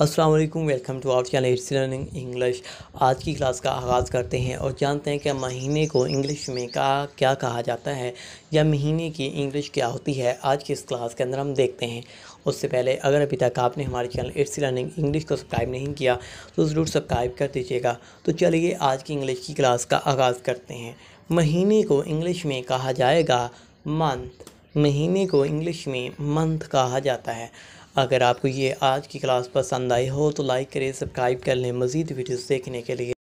अस्सलाम वालेकुम welcome to our channel it's learning English आज की क्लास का आगाज़ करते हैं और जानते हैं कि महीने को इंग्लिश में का क्या कहा जाता है या महीने की इंग्लिश क्या होती है आज की इस क्लास के अंदर हम देखते हैं उससे पहले अगर अभी तक आपने हमारे चैनल इट्स लर्निंग इंग्लिश को सब्सक्राइब नहीं किया तो ज़रूर सब्सक्राइब कर दीजिएगा तो चलिए आज की इंग्लिश की क्लास का आगाज़ करते हैं महीने को इंग्लिश में कहा जाएगा मंथ महीने को इंग्लिश में मंथ कहा जाता है अगर आपको ये आज की क्लास पसंद आई हो तो लाइक करें सब्सक्राइब कर लें मज़ीद वीडियोस देखने के लिए